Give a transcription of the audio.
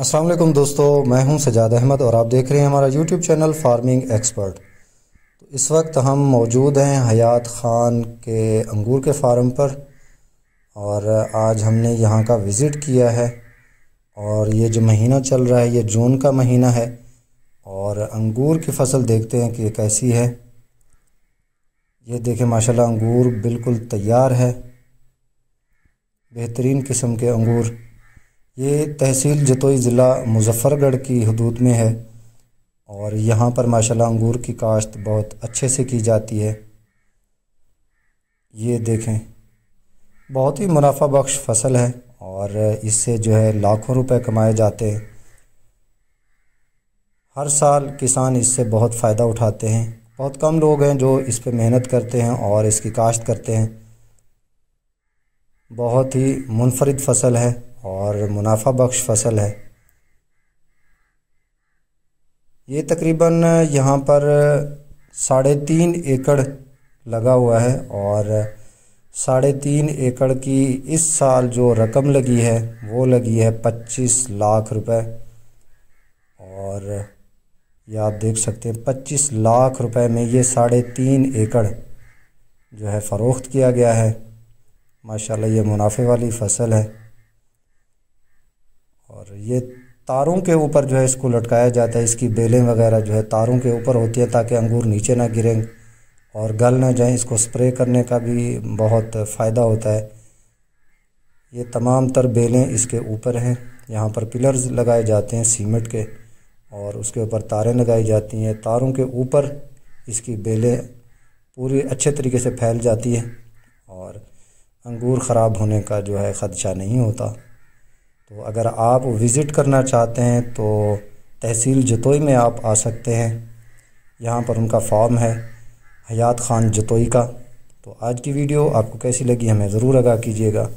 असलम दोस्तों मैं हूं सजाद अहमद और आप देख रहे हैं हमारा यूट्यूब चैनल फार्मिंग एक्सपर्ट तो इस वक्त हम मौजूद हैं हयात ख़ान के अंगूर के फार्म पर और आज हमने यहां का विज़िट किया है और ये जो महीना चल रहा है ये जून का महीना है और अंगूर की फ़सल देखते हैं कि ये कैसी है ये देखें माशाल्लाह अंगूर बिल्कुल तैयार है बेहतरीन किस्म के अंगूर ये तहसील जतोई ज़िला मुज़फ़्फ़रगढ़ की हदूद में है और यहाँ पर माशाल्लाह अंगूर की काश्त बहुत अच्छे से की जाती है ये देखें बहुत ही मुनाफा बख्श फसल है और इससे जो है लाखों रुपए कमाए जाते हैं हर साल किसान इससे बहुत फ़ायदा उठाते हैं बहुत कम लोग हैं जो इस पर मेहनत करते हैं और इसकी काश्त करते हैं बहुत ही मुनफरद फसल है और मुनाफा बख्श फसल है ये तकरीबन यहाँ पर साढ़े तीन एकड़ लगा हुआ है और साढ़े तीन एकड़ की इस साल जो रकम लगी है वो लगी है पच्चीस लाख रुपए और ये आप देख सकते हैं पच्चीस लाख रुपए में ये साढ़े तीन एकड़ जो है फ़रोख्त किया गया है माशाल्लाह ये मुनाफे वाली फसल है और ये तारों के ऊपर जो है इसको लटकाया जाता है इसकी बेलें वगैरह जो है तारों के ऊपर होती है ताकि अंगूर नीचे ना गिरें और गल ना जाए इसको स्प्रे करने का भी बहुत फ़ायदा होता है ये तमाम तर बेलें इसके ऊपर हैं यहाँ पर पिलर्स लगाए जाते हैं सीमेंट के और उसके ऊपर तारें लगाई जाती हैं तारों के ऊपर इसकी बेलें पूरी अच्छे तरीके से फैल जाती हैं अंगूर ख़राब होने का जो है ख़दशा नहीं होता तो अगर आप विज़िट करना चाहते हैं तो तहसील जतोई में आप आ सकते हैं यहाँ पर उनका फॉर्म है हयात ख़ान जतोई का तो आज की वीडियो आपको कैसी लगी हमें ज़रूर आगा कीजिएगा